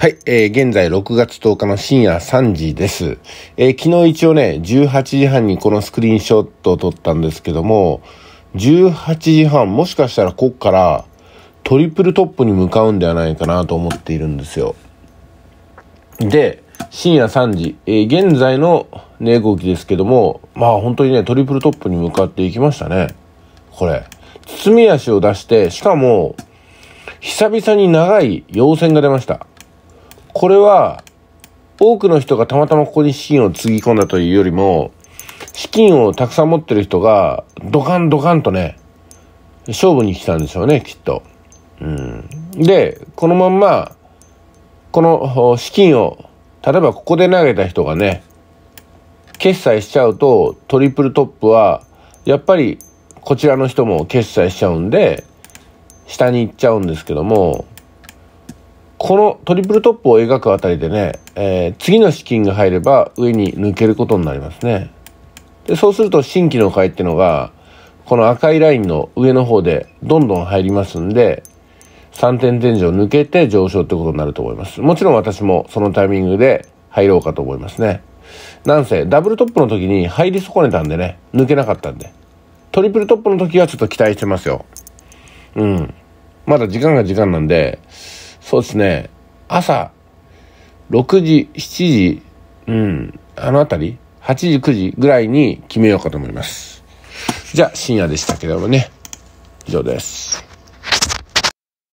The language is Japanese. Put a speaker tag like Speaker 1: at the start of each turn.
Speaker 1: はい、えー、現在6月10日の深夜3時です。えー、昨日一応ね、18時半にこのスクリーンショットを撮ったんですけども、18時半、もしかしたらこっからトリプルトップに向かうんではないかなと思っているんですよ。で、深夜3時、えー、現在の値動きですけども、まあ本当にね、トリプルトップに向かっていきましたね。これ。包み足を出して、しかも、久々に長い陽線が出ました。これは、多くの人がたまたまここに資金をつぎ込んだというよりも、資金をたくさん持ってる人が、ドカンドカンとね、勝負に来たんでしょうね、きっと。うん。で、このまんま、この資金を、例えばここで投げた人がね、決済しちゃうと、トリプルトップは、やっぱり、こちらの人も決済しちゃうんで、下に行っちゃうんですけども、このトリプルトップを描くあたりでね、えー、次の資金が入れば上に抜けることになりますね。でそうすると新規の買いってのが、この赤いラインの上の方でどんどん入りますんで、3点天井抜けて上昇ってことになると思います。もちろん私もそのタイミングで入ろうかと思いますね。なんせ、ダブルトップの時に入り損ねたんでね、抜けなかったんで。トリプルトップの時はちょっと期待してますよ。うん。まだ時間が時間なんで、そうですね。朝、6時、7時、うん、あのあたり、8時、9時ぐらいに決めようかと思います。じゃあ、深夜でしたけどもね。以上です。